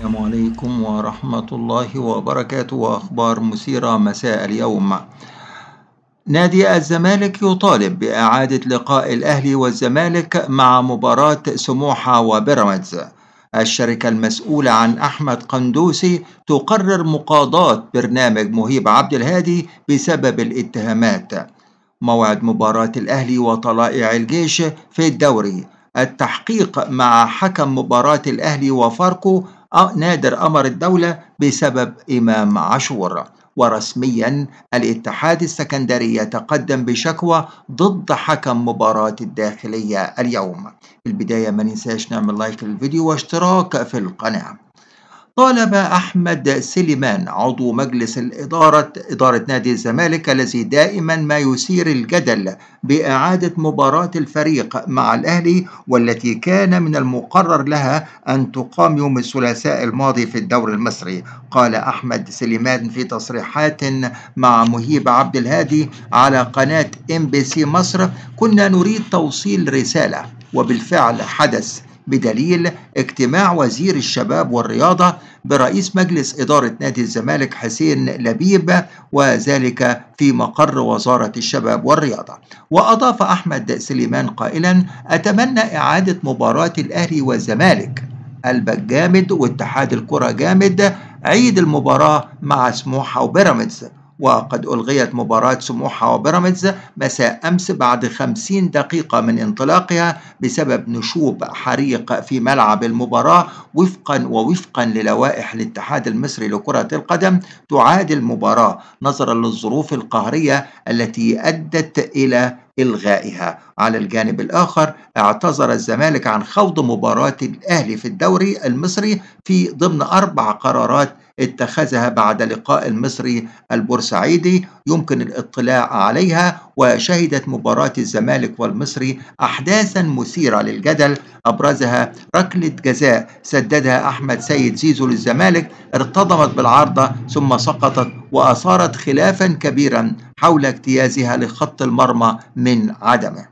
السلام عليكم ورحمة الله وبركاته وأخبار مثيرة مساء اليوم نادي الزمالك يطالب بإعادة لقاء الأهلي والزمالك مع مباراة سموحة وبيراميدز الشركة المسؤولة عن أحمد قندوسي تقرر مقاضاة برنامج مهيب عبد الهادي بسبب الاتهامات موعد مباراة الأهلي وطلائع الجيش في الدوري التحقيق مع حكم مباراة الأهلي وفاركو نادر أمر الدولة بسبب إمام عاشور ورسميا الاتحاد السكندري يتقدم بشكوى ضد حكم مباراة الداخلية اليوم في البداية ما ننساش نعمل لايك للفيديو واشتراك في القناة طالب أحمد سليمان عضو مجلس الإدارة إدارة نادي الزمالك الذي دائما ما يثير الجدل بإعادة مباراة الفريق مع الأهلي والتي كان من المقرر لها أن تقام يوم الثلاثاء الماضي في الدوري المصري قال أحمد سليمان في تصريحات مع مهيب عبد الهادي على قناة ام بي سي مصر كنا نريد توصيل رسالة وبالفعل حدث بدليل اجتماع وزير الشباب والرياضة برئيس مجلس إدارة نادي الزمالك حسين لبيب وذلك في مقر وزارة الشباب والرياضة وأضاف أحمد سليمان قائلا أتمنى إعادة مباراة الأهلي والزمالك قلبك جامد واتحاد الكرة جامد عيد المباراة مع سموحة وبيراميدز وقد ألغيت مباراة سموحة وبيراميدز مساء أمس بعد 50 دقيقة من انطلاقها بسبب نشوب حريق في ملعب المباراة وفقا ووفقا للوائح الاتحاد المصري لكرة القدم تعاد المباراة نظرا للظروف القهرية التي أدت إلى إلغائها على الجانب الآخر اعتذر الزمالك عن خوض مباراة الأهلي في الدوري المصري في ضمن أربع قرارات اتخذها بعد لقاء المصري البورسعيدي يمكن الاطلاع عليها وشهدت مباراة الزمالك والمصري أحداثا مثيرة للجدل أبرزها ركلة جزاء سددها أحمد سيد زيزو للزمالك ارتضمت بالعارضة ثم سقطت وأثارت خلافا كبيرا حول اجتيازها لخط المرمى من عدمه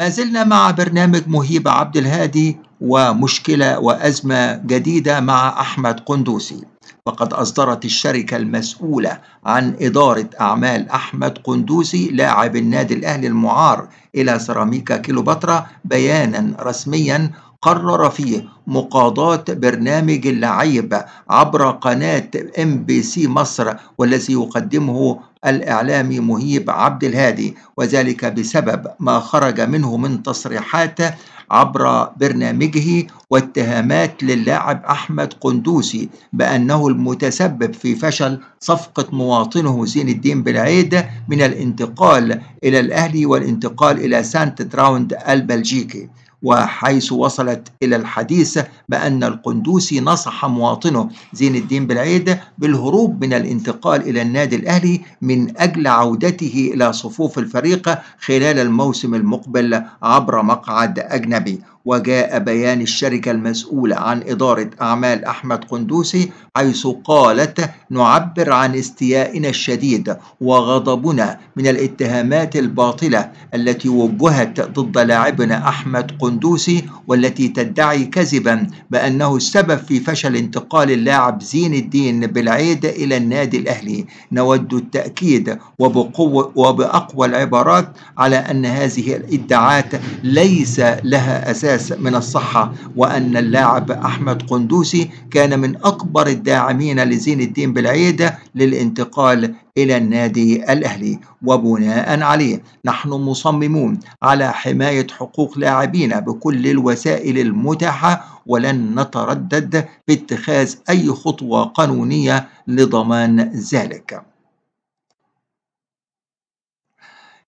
ما زلنا مع برنامج مهيب عبد الهادي ومشكلة وأزمة جديدة مع أحمد قندوسي فقد أصدرت الشركة المسؤولة عن إدارة أعمال أحمد قندوسي لاعب النادي الأهلي المعار إلى سيراميكا كيلوباترا بيانا رسميا قرر فيه مقاضاة برنامج اللعيب عبر قناة ام بي سي مصر والذي يقدمه الإعلامي مهيب عبد الهادي وذلك بسبب ما خرج منه من تصريحات عبر برنامجه واتهامات للاعب أحمد قندوسي بأنه المتسبب في فشل صفقة مواطنه زين الدين بالعيد من الانتقال إلى الأهلي والانتقال إلى سانت دراوند البلجيكي وحيث وصلت إلى الحديث بأن القندوسي نصح مواطنه زين الدين بالعيد بالهروب من الانتقال إلى النادي الأهلي من أجل عودته إلى صفوف الفريق خلال الموسم المقبل عبر مقعد أجنبي وجاء بيان الشركة المسؤولة عن إدارة أعمال أحمد قندوسي حيث قالت نعبر عن استيائنا الشديد وغضبنا من الاتهامات الباطلة التي وجهت ضد لاعبنا أحمد قندوسي والتي تدعي كذبا بأنه السبب في فشل انتقال اللاعب زين الدين بالعيد إلى النادي الأهلي نود التأكيد وبقوة وبأقوى العبارات على أن هذه الادعاءات ليس لها أساس الناس من الصحة وأن اللاعب أحمد قندوسي كان من أكبر الداعمين لزين الدين بالعيد للانتقال إلى النادي الأهلي وبناء عليه نحن مصممون على حماية حقوق لاعبينا بكل الوسائل المتاحة ولن نتردد في اتخاذ أي خطوة قانونية لضمان ذلك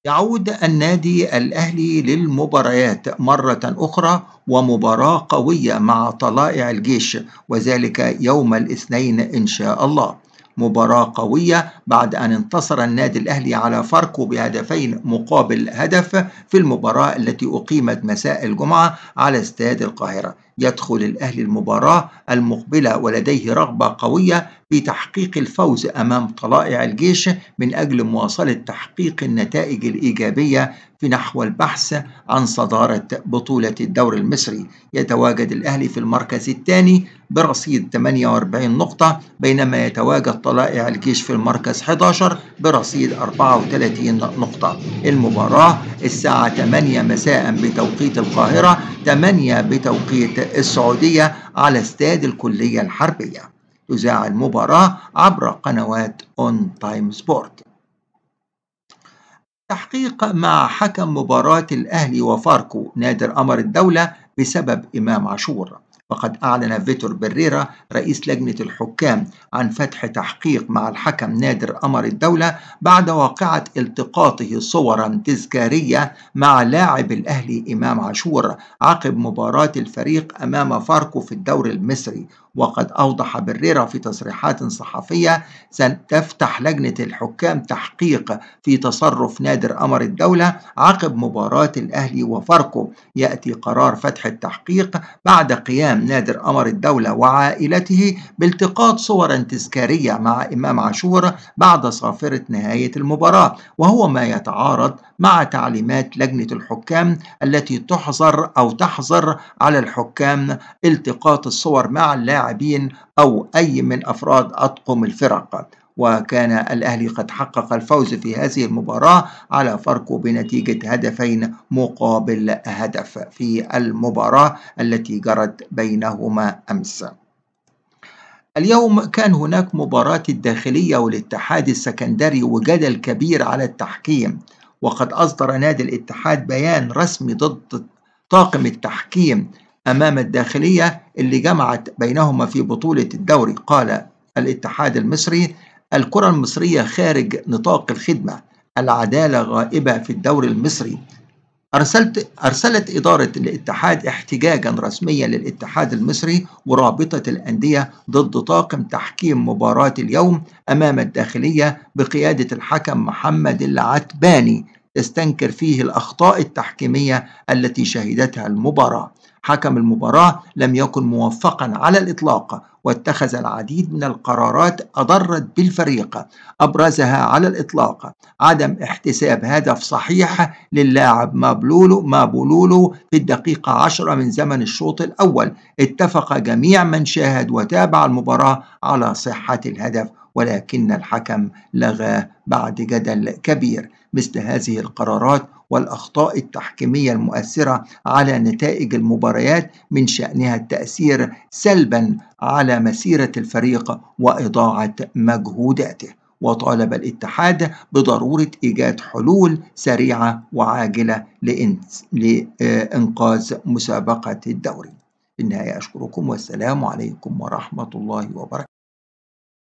يعود النادي الأهلي للمباريات مرة أخرى ومباراة قوية مع طلائع الجيش وذلك يوم الاثنين إن شاء الله مباراة قوية بعد أن انتصر النادي الأهلي على فاركو بهدفين مقابل هدف في المباراة التي أقيمت مساء الجمعة على استاد القاهرة يدخل الأهلي المباراة المقبلة ولديه رغبة قوية في تحقيق الفوز أمام طلائع الجيش من أجل مواصلة تحقيق النتائج الإيجابية في نحو البحث عن صدارة بطولة الدور المصري يتواجد الأهلي في المركز الثاني برصيد 48 نقطة بينما يتواجد طلائع الجيش في المركز 11 برصيد 34 نقطة المباراة الساعة 8 مساء بتوقيت القاهرة 8 بتوقيت السعودية على استاد الكلية الحربية تذاع المباراة عبر قنوات اون تايم سبورت تحقيق مع حكم مباراة الأهلي وفاركو نادر أمر الدولة بسبب إمام عاشور وقد أعلن فيتور بريرا رئيس لجنة الحكام عن فتح تحقيق مع الحكم نادر أمر الدولة بعد واقعة التقاطه صورا تذكارية مع لاعب الأهلي إمام عاشور عقب مباراة الفريق أمام فاركو في الدوري المصري وقد أوضح بريرا في تصريحات صحفية ستفتح لجنة الحكام تحقيق في تصرف نادر أمر الدولة عقب مباراة الأهلي وفاركو يأتي قرار فتح التحقيق بعد قيام نادر أمر الدولة وعائلته بالتقاط صورا تذكارية مع إمام عاشور بعد صافرة نهاية المباراة وهو ما يتعارض مع تعليمات لجنة الحكام التي تحظر أو تحظر على الحكام التقاط الصور مع اللاعب اللاعبين أو أي من أفراد أطقم الفرق وكان الأهلي قد حقق الفوز في هذه المباراة على فرقه بنتيجة هدفين مقابل هدف في المباراة التي جرت بينهما أمس اليوم كان هناك مباراة الداخلية والاتحاد السكندري وجدل كبير على التحكيم وقد أصدر نادي الاتحاد بيان رسمي ضد طاقم التحكيم أمام الداخلية اللي جمعت بينهما في بطولة الدوري قال الاتحاد المصري الكرة المصرية خارج نطاق الخدمة العدالة غائبة في الدوري المصري أرسلت أرسلت إدارة الاتحاد احتجاجا رسميا للاتحاد المصري ورابطة الأندية ضد طاقم تحكيم مباراة اليوم أمام الداخلية بقيادة الحكم محمد العتباني تستنكر فيه الأخطاء التحكيمية التي شهدتها المباراة حكم المباراة لم يكن موفقا على الإطلاق واتخذ العديد من القرارات أضرت بالفريق أبرزها على الإطلاق عدم احتساب هدف صحيح للاعب مابلولو مابولولو في الدقيقة عشرة من زمن الشوط الأول اتفق جميع من شاهد وتابع المباراة على صحة الهدف ولكن الحكم لغاه بعد جدل كبير مثل هذه القرارات والأخطاء التحكيمية المؤثرة على نتائج المباريات من شأنها التأثير سلبا على مسيرة الفريق وإضاعة مجهوداته وطالب الاتحاد بضرورة إيجاد حلول سريعة وعاجلة لإنقاذ مسابقة الدوري. في النهاية أشكركم والسلام عليكم ورحمة الله وبركاته